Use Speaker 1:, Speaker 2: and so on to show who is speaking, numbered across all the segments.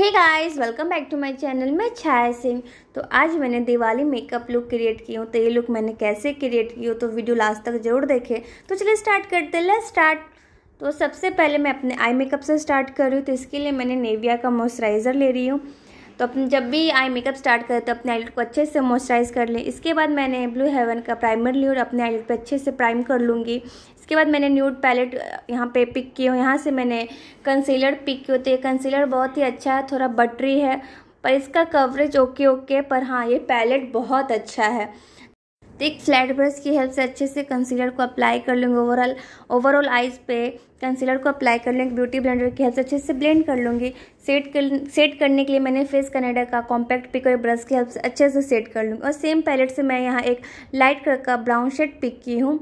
Speaker 1: hey guys welcome back to my channel मैं छाया सिंह तो आज मैंने दिवाली मेकअप लुक क्रिएट की हूँ तो ये लुक मैंने कैसे क्रिएट की हो तो वीडियो लास्ट तक जरूर देखें तो चलिए स्टार्ट करते हैं लेट्स स्टार्ट तो सबसे पहले मैं अपने आई मेकअप से स्टार्ट कर रही हूँ तो इसके लिए मैंने नेविया का मॉइस्चराइज़र ले रही हूँ तो अपने जब भी आई मेकअप स्टार्ट करें तो अपने आईलेट को अच्छे से मॉइस्चराइज कर लें इसके बाद मैंने ब्लू हेवन का प्राइमर ली और अपने आईलेट पर अच्छे से प्राइम कर लूँगी इसके बाद मैंने न्यूड पैलेट यहाँ पे पिक किया यहाँ से मैंने कंसीलर पिक किया तो ये कंसीलर बहुत ही अच्छा है थोड़ा बटरी है पर इसका कवरेज ओके ओके पर हाँ ये पैलेट बहुत अच्छा है तो एक फ्लैट ब्रश की हेल्प से अच्छे से कंसीलर को अप्लाई कर लूँगी ओवरऑल ओवरऑल आइज़ पे कंसीलर को अप्लाई कर लेंगे ब्यूटी ब्लेंडर की हेल्प से अच्छे से ब्लेंड कर लूँगी सेट कर सेट करने के लिए मैंने फेस कनेडा का कॉम्पैक्ट पिक ब्रश की हेल्प से अच्छे से सेट कर लूँगी और सेम पैलेट से मैं यहाँ एक लाइट कलर का ब्राउन शेड पिक की हूँ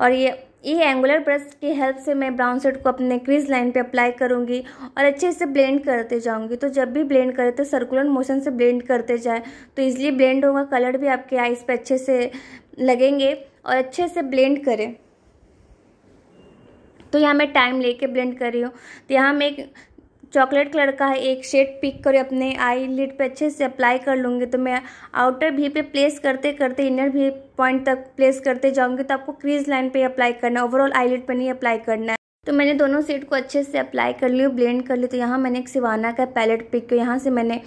Speaker 1: और ये ये एंगुलर ब्रश की हेल्प से मैं ब्राउन सेट को अपने क्रीज लाइन पे अप्लाई करूँगी और अच्छे से ब्लेंड करते जाऊँगी तो जब भी ब्लेंड करें तो सर्कुलर मोशन से ब्लेंड करते जाए तो इजिली ब्लेंड होगा कलर भी आपके आइज़ पे अच्छे से लगेंगे और अच्छे से ब्लेंड करें तो यहाँ मैं टाइम लेके ब्लेंड कर रही हूँ तो यहाँ मैं एक चॉकलेट कलर का है एक शेड पिक कर अपने आई लिड पे अच्छे से अप्लाई कर लूँगी तो मैं आउटर भी पे प्लेस करते करते इनर भी पॉइंट तक प्लेस करते जाऊँगी तो आपको क्रीज लाइन पे अप्लाई करना ओवरऑल आई लिड पर नहीं अप्लाई करना है तो मैंने दोनों सेट को अच्छे से अप्लाई कर ली ब्लेंड कर ली तो यहाँ मैंने एक सिवाना का पैलेट पिक किया यहाँ से मैंने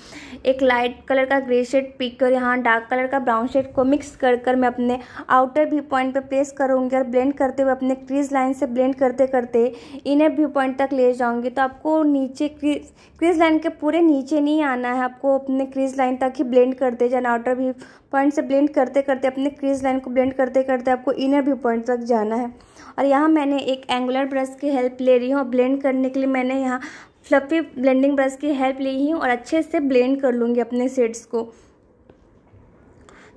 Speaker 1: एक लाइट कलर का ग्रे शेड पिक किया और यहाँ डार्क कलर का ब्राउन शेड को मिक्स कर कर मैं अपने आउटर व्यू पॉइंट पर प्लेस करूँगी और ब्लेंड करते हुए अपने क्रीज लाइन से ब्लेंड करते करते इनर व्यू पॉइंट तक ले जाऊँगी तो आपको नीचे क्रीज क्रीज लाइन के पूरे नीचे नहीं आना है आपको अपने क्रीज लाइन तक ही ब्लेंड करते जाना आउटर व्यू पॉइंट से ब्लेंड करते करते अपने क्रीज लाइन को ब्लेंड करते करते आपको इनर व्यू पॉइंट तक जाना है और यहाँ मैंने एक एंगुलर ब्रश की हेल्प ले रही हूँ और ब्लेंड करने के लिए मैंने यहाँ फ्लफी ब्लेंडिंग ब्रश की हेल्प ली हूँ और अच्छे से ब्लेंड कर लूँगी अपने सेड्स को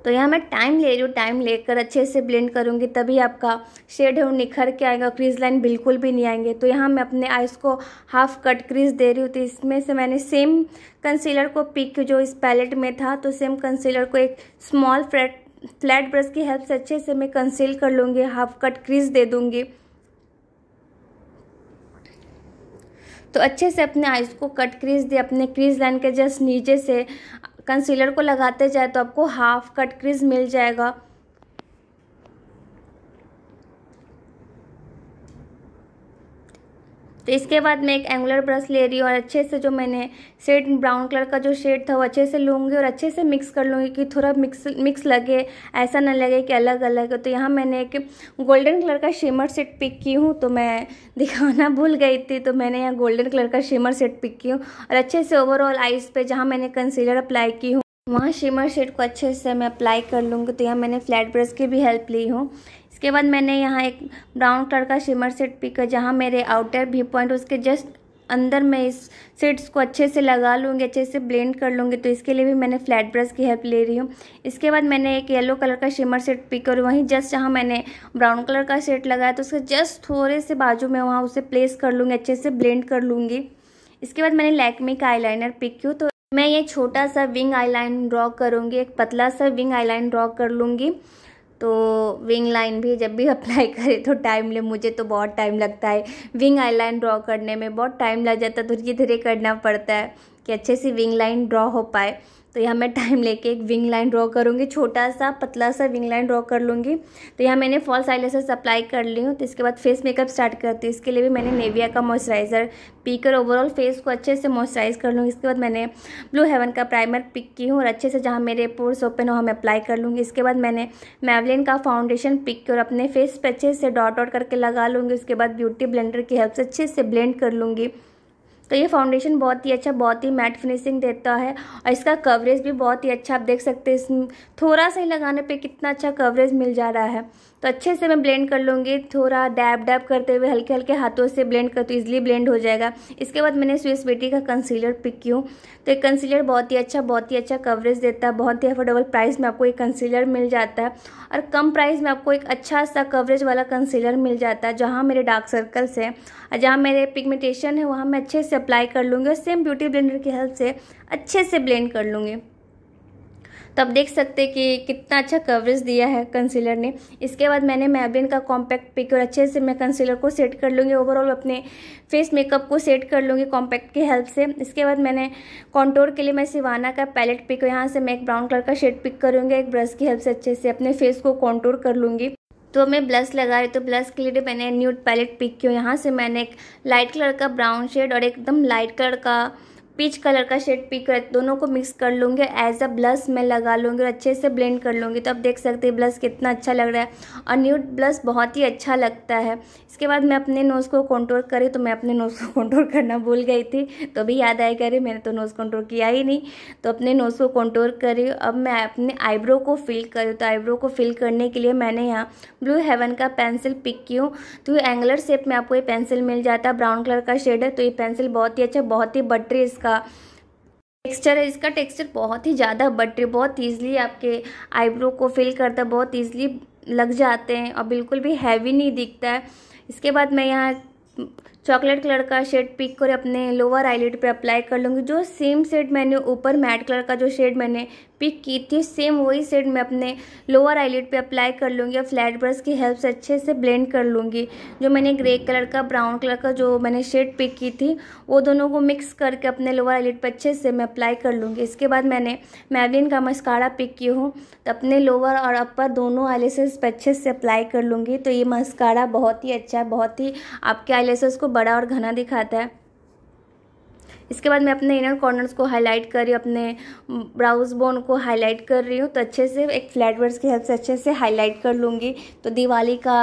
Speaker 1: तो यहाँ मैं टाइम ले रही हूँ टाइम लेकर अच्छे से ब्लेंड करूँगी तभी आपका शेड है वो निखर के आएगा क्रीज लाइन बिल्कुल भी नहीं आएंगे तो यहाँ मैं अपने आइस को हाफ कट क्रीज दे रही हूँ तो इसमें से मैंने सेम कंसीलर को पिक जो इस पैलेट में था तो सेम कंसीलर को एक स्मॉल फ्लैट फ्लैट ब्रश की हेल्प से अच्छे से मैं कंसील कर लूँगी हाफ कट क्रीज दे दूँगी तो अच्छे से अपने आइज़ को कट क्रीज दे अपने क्रीज लाइन के जस्ट नीचे से कंसीलर को लगाते जाए तो आपको हाफ कट क्रीज मिल जाएगा तो इसके बाद मैं एक एंगुलर ब्रश ले रही हूँ और अच्छे से जो मैंने शेड ब्राउन कलर का जो शेड था वो अच्छे से लूँगी और अच्छे से मिक्स कर लूँगी कि थोड़ा मिक्स मिक्स लगे ऐसा ना लगे कि अलग अलग तो यहाँ मैंने एक गोल्डन कलर का शिमर सेट पिक की हूँ तो मैं दिखाना भूल गई थी तो मैंने यहाँ गोल्डन कलर का शिमर सेट पिक की हूँ और अच्छे से ओवरऑल आइज़ पर जहाँ मैंने कंसीलर अप्लाई की हूँ वहाँ शिमर शेड को अच्छे से मैं अप्लाई कर लूँगी तो यहाँ मैंने फ्लैट ब्रश की भी हेल्प ली हूँ इसके बाद मैंने यहाँ एक ब्राउन कलर का शिमर सेट पिक जहाँ मेरे आउटर भी पॉइंट उसके जस्ट अंदर मैं इस सेट्स को अच्छे से लगा लूँगी अच्छे से ब्लेंड कर लूँगी तो इसके लिए भी मैंने फ्लैट ब्रश की हेल्प ले रही हूँ इसके बाद मैंने एक येलो कलर का शिमर सेट पिक कर वहीं जस्ट जहाँ मैंने ब्राउन कलर का सेट लगाया तो उसके जस्ट थोड़े से बाजू में वहाँ उसे प्लेस कर लूँगी अच्छे से ब्लेंड कर लूँगी इसके बाद मैंने लैकमी का लाइनर पिक किया तो मैं ये छोटा सा विंग आई लाइन ड्रॉ करूँगी एक पतला सा विंग आई लाइन ड्रॉ कर लूँगी तो विंग लाइन भी जब भी अप्लाई करें तो टाइम ले मुझे तो बहुत टाइम लगता है विंग आई लाइन ड्रॉ करने में बहुत टाइम लग जाता है तो धीरे धीरे करना पड़ता है कि अच्छे से विंग लाइन ड्रॉ हो पाए तो यहाँ मैं टाइम लेके एक विंग लाइन ड्रॉ करूँगी छोटा सा पतला सा विंग लाइन ड्रॉ कर लूँगी तो यहाँ मैंने फॉल्स आईलेसेस अप्लाई कर ली हूँ तो इसके बाद फेस मेकअप स्टार्ट करती हूँ इसके लिए भी मैंने नेविया का मॉइस्चराइज़र पी कर ओवरऑल फेस को अच्छे से मॉइस्चराइज़ कर लूँगी इसके बाद मैंने ब्लू हेवन का प्राइमर पिक की हूँ और अच्छे से जहाँ मेरे पोर्स ओपन हो हम अप्लाई कर लूँगी इसके बाद मैंने मैवलिन का फाउंडेशन पिक की और अपने फेस पर अच्छे से डॉट डॉट करके लगा लूँगी उसके बाद ब्यूटी ब्लेंडर की हेल्प से अच्छे से ब्लेंड कर लूँगी तो ये फाउंडेशन बहुत ही अच्छा बहुत ही मैट फिनिशिंग देता है और इसका कवरेज भी बहुत ही अच्छा आप देख सकते हैं इसमें थोड़ा सा ही लगाने पे कितना अच्छा कवरेज मिल जा रहा है तो अच्छे से मैं ब्लेंड कर लूँगी थोड़ा डैब डैब करते हुए हल्के हल्के हाथों से ब्लेंड कर तो ईजिली ब्लेंड हो जाएगा इसके बाद मैंने स्विस बेटी का कंसीलर पिक की तो ये कंसीलर बहुत ही अच्छा बहुत ही अच्छा कवरेज देता है बहुत ही अफोर्डेबल प्राइस में आपको एक कंसीलर मिल जाता है और कम प्राइस में आपको एक अच्छा सा कवरेज वाला कंसीलर मिल जाता है जहाँ मेरे डार्क सर्कल्स हैं और जहाँ मेरे पिगमेंटेशन है वहाँ मैं अच्छे से से अप्लाई कर लूँगी और सेम ब्यूटी ब्लेंडर की हेल्प से अच्छे से ब्लेंड कर लूँगी तो आप देख सकते हैं कि कितना अच्छा कवरेज दिया है कंसीलर ने इसके बाद मैंने मैबिन का कॉम्पैक्ट पिक और अच्छे से मैं कंसीलर को सेट कर लूँगी ओवरऑल अपने फेस मेकअप को सेट कर लूँगी कॉम्पैक्ट की हेल्प से इसके बाद मैंने कॉन्टोर के लिए मैं सिवाना का पैलेट पिक यहाँ से मैं एक ब्राउन कलर का शेड पिक करूँगी एक ब्रश की हेल्प से अच्छे से अपने फेस को कॉन्टोर कर लूँगी तो मैं ब्लश लगा रही तो ब्लश के लिए मैंने न्यूट पैलेट पिक की यहाँ से मैंने एक लाइट कलर का ब्राउन शेड और एकदम लाइट कलर का पीच कलर का शेड पिक कर दोनों को मिक्स कर लूँगी एज अ ब्लश मैं लगा लूँगी और अच्छे से ब्लेंड कर लूँगी तो आप देख सकते हैं ब्लश कितना अच्छा लग रहा है और न्यूट ब्लश बहुत ही अच्छा लगता है इसके बाद मैं अपने नोज़ को कंट्रोल करी तो मैं अपने नोज़ को कंट्रोल करना भूल गई थी तो भी याद आया करी मैंने तो नोज़ कंट्रोल किया ही नहीं तो अपने नोज़ को कंट्रोल करी अब मैं अपने आईब्रो को फिल करी तो आईब्रो को फिल करने के लिए मैंने यहाँ ब्लू हेवन का पेंसिल पिक की हूँ तो एंगलर शेप में आपको ये पेंसिल मिल जाता है ब्राउन कलर का शेड है तो ये पेंसिल बहुत ही अच्छा बहुत ही बटरी इसका इसका टेक्सचर है इसका टेक्सचर बहुत ही ज़्यादा बटर बहुत ईजिली आपके आईब्रो को फिल करता है बहुत ईजिली लग जाते हैं और बिल्कुल भी हैवी नहीं दिखता है इसके बाद मैं यहाँ चॉकलेट कलर का शेड पिक कर अपने लोअर आईलिड पे अप्लाई कर लूँगी जो सेम शेड मैंने ऊपर मैट कलर का जो शेड मैंने पिक की थी सेम वही शेड मैं अपने लोअर आईलिड पे अप्लाई कर लूँगी और फ्लैट ब्रश की हेल्प से अच्छे से ब्लेंड कर लूँगी जो मैंने ग्रे कलर का ब्राउन कलर का जो मैंने शेड पिक की थी वो दोनों को मिक्स करके अपने लोअर आईलिड पर अच्छे से मैं अप्लाई कर लूँगी इसके बाद मैंने मैवलिन का मस्कारा पिक की हूँ तो अपने लोअर और अपर दोनों आईलेसेस पर अच्छे से अप्लाई कर लूँगी तो ये मस्कारा बहुत ही अच्छा है बहुत ही आपके आईलेसेस को बड़ा और घना दिखाता है इसके बाद मैं अपने इनर कॉर्नर्स को हाईलाइट कर रही हूँ अपने ब्राउज बोन को हाईलाइट कर रही हूँ तो अच्छे से एक फ्लैट वर्ड्स की हेल्प से अच्छे से हाईलाइट कर लूँगी तो दिवाली का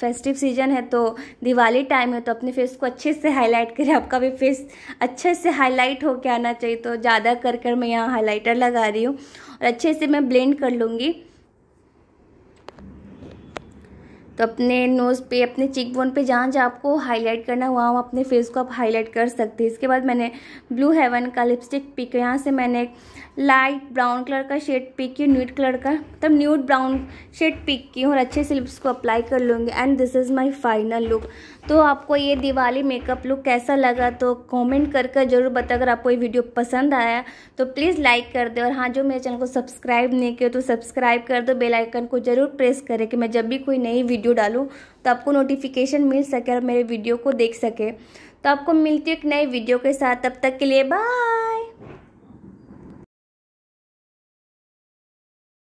Speaker 1: फेस्टिव सीजन है तो दिवाली टाइम है तो अपने फेस को अच्छे से हाईलाइट करें आपका भी फेस अच्छे से हाईलाइट होके आना चाहिए तो ज़्यादा कर कर मैं यहाँ हाईलाइटर लगा रही हूँ और अच्छे से मैं ब्लेंड कर लूँगी तो अपने नोज़ पे अपने चिक बोन पे जहाँ जहाँ आपको हाईलाइट करना हुआ वहाँ वहाँ अपने फेस को आप हाईलाइट कर सकते हैं इसके बाद मैंने ब्लू हेवन का लिपस्टिक पिक यहाँ से मैंने लाइट ब्राउन कलर का शेड पिक की न्यूट कलर का तब मतलब न्यूट ब्राउन शेड पिक की और अच्छे से लिप्स को अप्लाई कर लूँगी and this is my final look तो आपको ये दिवाली मेकअप लुक कैसा लगा तो कमेंट करके जरूर बता अगर आपको ये वीडियो पसंद आया तो प्लीज़ लाइक कर दे और हाँ जो मेरे चैनल को सब्सक्राइब नहीं किया तो सब्सक्राइब कर दो बेलाइकन को ज़रूर प्रेस करें कि मैं जब भी कोई नई वीडियो डालूँ तो आपको नोटिफिकेशन मिल सके और मेरे वीडियो को देख सके तो आपको मिलती है एक नई वीडियो के साथ तब तक के लिए बाय